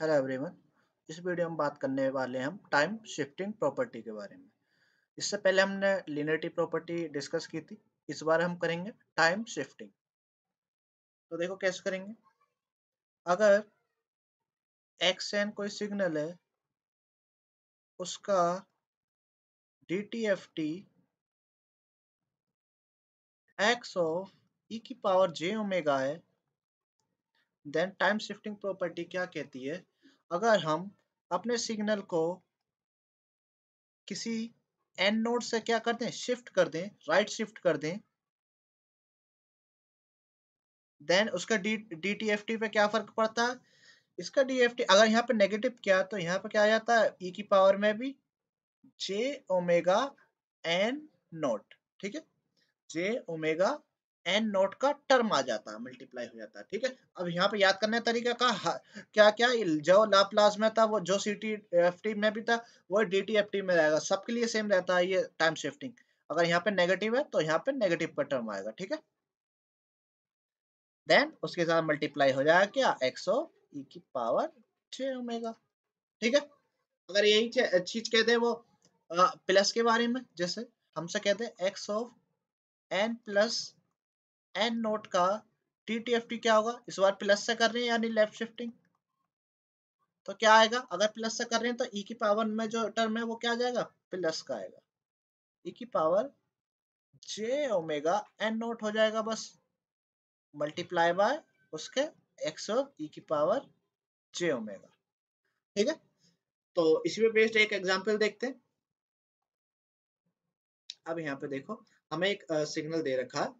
hello everyone इस video में बात करने वाले हम टाइम शिफ्टिंग प्रॉपर्टी के बारे में इससे पहले हमने लिनेटी प्रॉपर्टी डिस्कस की थी इस बार हम करेंगे टाइम शिफ्टिंग तो देखो कैसे करेंगे अगर एक्स एन कोई सिग्नल है उसका D T F T X of E की पावर जे ओमेगा है देन टाइम शिफ्टिंग प्रॉपर्टी क्या कहती है अगर हम अपने सिग्नल को किसी एन नोड से क्या कर दें शिफ्ट कर दें राइट शिफ्ट कर दें देन उसका डी डी टी पे क्या फर्क पड़ता है इसका डी अगर यहाँ पे नेगेटिव किया तो यहाँ पे क्या आ जाता है ई e की पावर में भी जे ओमेगा एन नोट ठीक है जे ओमेगा एन नोट का टर्म आ जाता है मल्टीप्लाई हो जाता है ठीक है अब यहाँ पे याद करने का तरीका का क्या क्या जो लाप्लास में था वो जो सी टी एफ टी में भी था वो डी टी एफ टी में रहेगा सबके लिए सेम रहता है ये टाइम शिफ्टिंग अगर यहाँ पे नेगेटिव है तो यहाँ पे नेगेटिव का टर्म आएगा ठीक है देन उसके साथ मल्टीप्लाई हो जाएगा क्या एक्सो ई e की पावर छः ठीक है अगर यही चीज कहते हैं वो प्लस के बारे में जैसे हमसे कहते हैं X of N plus N naught का टी टी एफ टी क्या होगा इस बार प्लस से कर रहे हैं यानी लेफ्ट शिफ्टिंग तो क्या आएगा अगर प्लस से कर रहे हैं तो ई e की पावर में जो टर्म है वो क्या आ जाएगा प्लस का आएगा ई e की power J omega n naught हो जाएगा बस मल्टीप्लाई बाय उसके एक्स ऑफ ई की पावर जे ओमेगा ठीक है तो इसी पे बेस्ड एक एग्जांपल देखते हैं अब यहाँ पे देखो हमें एक सिग्नल दे रखा है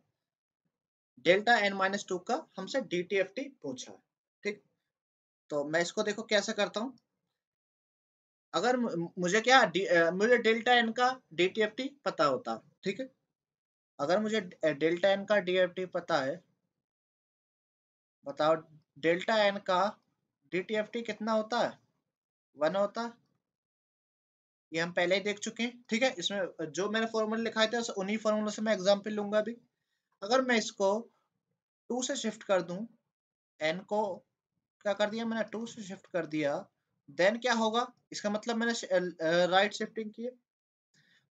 डेल्टा एन माइनस टू का हमसे डी टी एफ टी पूछा है ठीक तो मैं इसको देखो कैसे करता हूं अगर मुझे क्या डी, मुझे डेल्टा एन का डी टी एफ टी पता होता ठीक है अगर मुझे डेल्टा एन का डी एफ टी पता है बताओ डेल्टा एन का डी टी एफ टी कितना होता है वन होता ये हम पहले ही देख चुके हैं ठीक है इसमें जो मैंने फॉर्मूला लिखाए थे उन्हीं फॉर्मूला से मैं एग्जाम्पल लूंगा अभी अगर मैं इसको टू से शिफ्ट कर दूं एन को क्या कर दिया मैंने टू से शिफ्ट कर दिया देन क्या होगा इसका मतलब मैंने राइट शिफ्टिंग तो की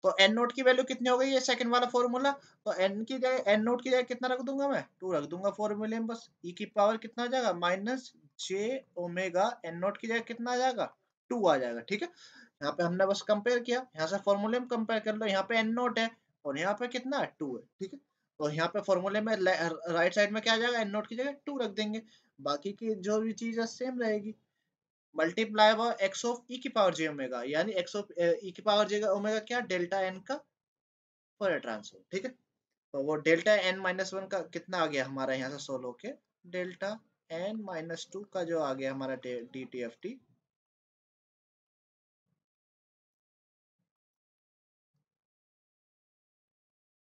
तो एन नोट की वैल्यू कितनी हो गई ये सेकंड वाला फॉर्मूला तो एन की जगह एन नोट की जगह कितना रख दूंगा मैं टू रख दूंगा फॉर्मूले में बस ई e की पावर कितना आ जाएगा minus J omega n naught की जगह कितना आ जाएगा टू आ जाएगा ठीक है यहाँ पे हमने बस कंपेयर किया यहाँ से फॉर्मूले में कंपेयर कर लो यहाँ पे एन नोट है और यहाँ पे कितना है टू है ठीक है तो यहाँ पे फॉर्मूले में राइट साइड में क्या आ जाएगा एन नोट की जगह टू रख देंगे बाकी की जो भी चीज है सेम रहेगी मल्टीप्लाई वो एक्स ऑफ ई की पावर जे ओमेगा यानी एक्स ऑफ ई की पावर जे ओमेगा क्या डेल्टा एन का फॉर ट्रांसफर ठीक है तो वो डेल्टा एन माइनस वन का कितना आ गया हमारा यहाँ से सोल्व होके डेल्टा एन माइनस टू का जो आ गया हमारा D T F T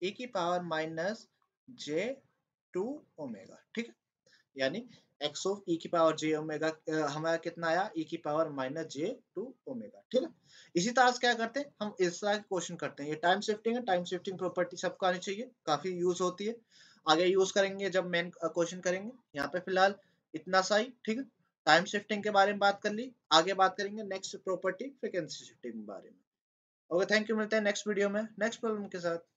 e की power minus J two omega ठीक है यानी x ऑफ e की पावर जे ओमेगा हमारा कितना आया e की power minus J two omega ठीक है इसी तरह से क्या करते हैं हम इस तरह के क्वेश्चन करते हैं ये टाइम शिफ्टिंग है टाइम शिफ्टिंग प्रॉपर्टी सबको आनी चाहिए काफी यूज होती है आगे यूज करेंगे जब मेन क्वेश्चन करेंगे यहाँ पे फिलहाल इतना सा ही ठीक है टाइम शिफ्टिंग के बारे में बात कर ली आगे बात करेंगे नेक्स्ट प्रॉपर्टी फ्रिक्वेंसी शिफ्टिंग के बारे में ओके थैंक यू मिलते हैं नेक्स्ट वीडियो में नेक्स्ट प्रॉब्लम के साथ